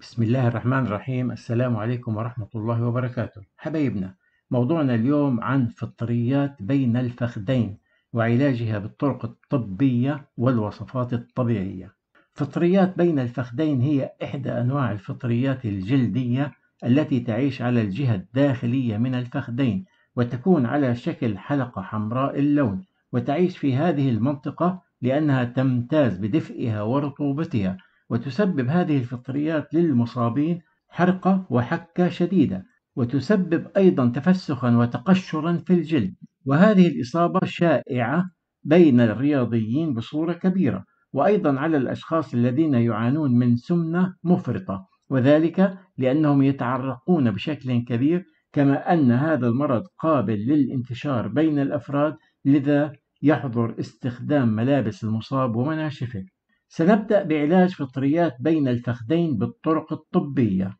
بسم الله الرحمن الرحيم السلام عليكم ورحمة الله وبركاته حبايبنا موضوعنا اليوم عن فطريات بين الفخذين وعلاجها بالطرق الطبية والوصفات الطبيعية فطريات بين الفخذين هي إحدى أنواع الفطريات الجلدية التي تعيش على الجهة الداخلية من الفخذين وتكون على شكل حلقة حمراء اللون وتعيش في هذه المنطقة لأنها تمتاز بدفئها ورطوبتها وتسبب هذه الفطريات للمصابين حرقة وحكة شديدة وتسبب أيضا تفسخا وتقشرا في الجلد وهذه الإصابة شائعة بين الرياضيين بصورة كبيرة وأيضا على الأشخاص الذين يعانون من سمنة مفرطة وذلك لأنهم يتعرقون بشكل كبير كما أن هذا المرض قابل للانتشار بين الأفراد لذا يحظر استخدام ملابس المصاب ومناشفه سنبدأ بعلاج فطريات بين الفخذين بالطرق الطبية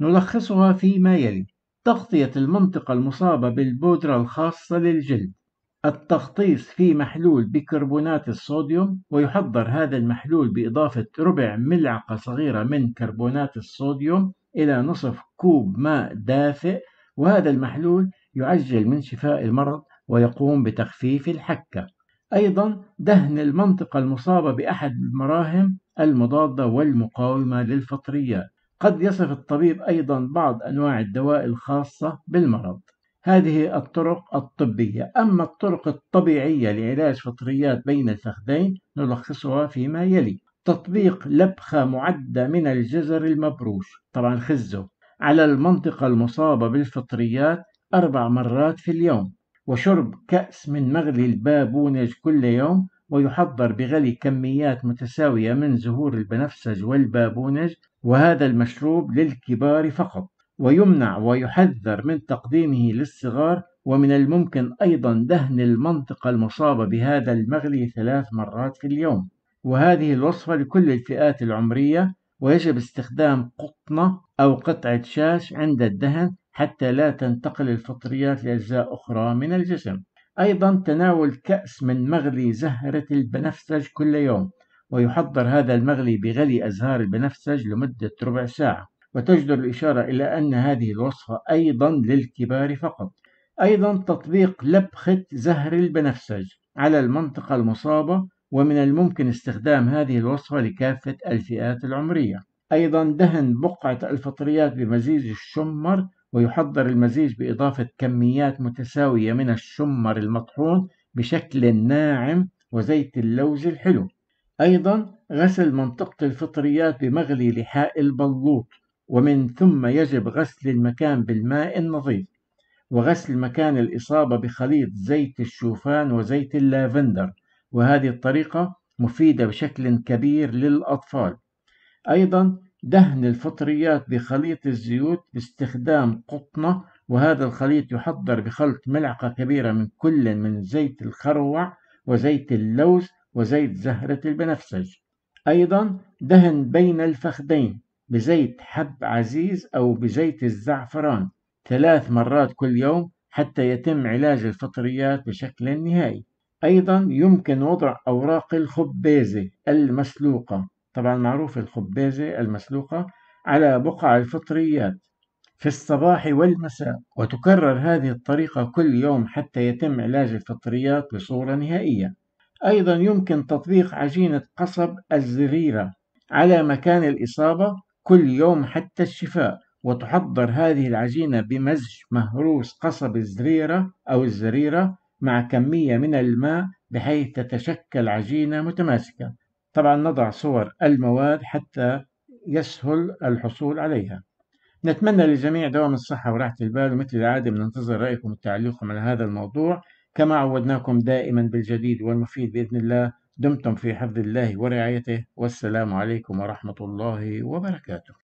نلخصها فيما يلي تغطية المنطقة المصابة بالبودرة الخاصة للجلد التغطيس في محلول بكربونات الصوديوم ويحضر هذا المحلول بإضافة ربع ملعقة صغيرة من كربونات الصوديوم إلى نصف كوب ماء دافئ وهذا المحلول يعجل من شفاء المرض ويقوم بتخفيف الحكة أيضا دهن المنطقة المصابة بأحد المراهم المضادة والمقاومة للفطريات قد يصف الطبيب أيضا بعض أنواع الدواء الخاصة بالمرض هذه الطرق الطبية أما الطرق الطبيعية لعلاج فطريات بين الفخذين نلخصها فيما يلي تطبيق لبخة معدة من الجزر المبروش طبعا خزه على المنطقة المصابة بالفطريات أربع مرات في اليوم وشرب كأس من مغلي البابونج كل يوم ويحضر بغلي كميات متساوية من زهور البنفسج والبابونج وهذا المشروب للكبار فقط ويمنع ويحذر من تقديمه للصغار ومن الممكن أيضا دهن المنطقة المصابة بهذا المغلي ثلاث مرات في اليوم وهذه الوصفة لكل الفئات العمرية ويجب استخدام قطنة أو قطعة شاش عند الدهن حتى لا تنتقل الفطريات لأجزاء أخرى من الجسم أيضا تناول كأس من مغلي زهرة البنفسج كل يوم ويحضر هذا المغلي بغلي أزهار البنفسج لمدة ربع ساعة وتجدر الإشارة إلى أن هذه الوصفة أيضا للكبار فقط أيضا تطبيق لبخة زهر البنفسج على المنطقة المصابة ومن الممكن استخدام هذه الوصفة لكافة الفئات العمرية أيضا دهن بقعة الفطريات بمزيج الشمر ويحضر المزيج بإضافة كميات متساوية من الشمر المطحون بشكل ناعم وزيت اللوز الحلو أيضا غسل منطقة الفطريات بمغلي لحاء البلوط ومن ثم يجب غسل المكان بالماء النظيف وغسل مكان الإصابة بخليط زيت الشوفان وزيت اللافندر وهذه الطريقة مفيدة بشكل كبير للأطفال أيضا دهن الفطريات بخليط الزيوت باستخدام قطنة وهذا الخليط يحضر بخلط ملعقة كبيرة من كل من زيت الخروع وزيت اللوز وزيت زهرة البنفسج أيضا دهن بين الفخدين بزيت حب عزيز أو بزيت الزعفران ثلاث مرات كل يوم حتى يتم علاج الفطريات بشكل نهائي أيضا يمكن وضع أوراق الخبيزة المسلوقة طبعا معروف الخبازة المسلوقة على بقع الفطريات في الصباح والمساء وتكرر هذه الطريقة كل يوم حتى يتم علاج الفطريات بصورة نهائية أيضا يمكن تطبيق عجينة قصب الزريرة على مكان الإصابة كل يوم حتى الشفاء وتحضر هذه العجينة بمزج مهروس قصب الزريرة أو الزريرة مع كمية من الماء بحيث تتشكل عجينة متماسكة طبعا نضع صور المواد حتى يسهل الحصول عليها نتمنى للجميع دوام الصحة وراحة البال ومثل العادة بننتظر رأيكم وتعليقكم على هذا الموضوع كما عودناكم دائما بالجديد والمفيد بإذن الله دمتم في حفظ الله ورعايته والسلام عليكم ورحمة الله وبركاته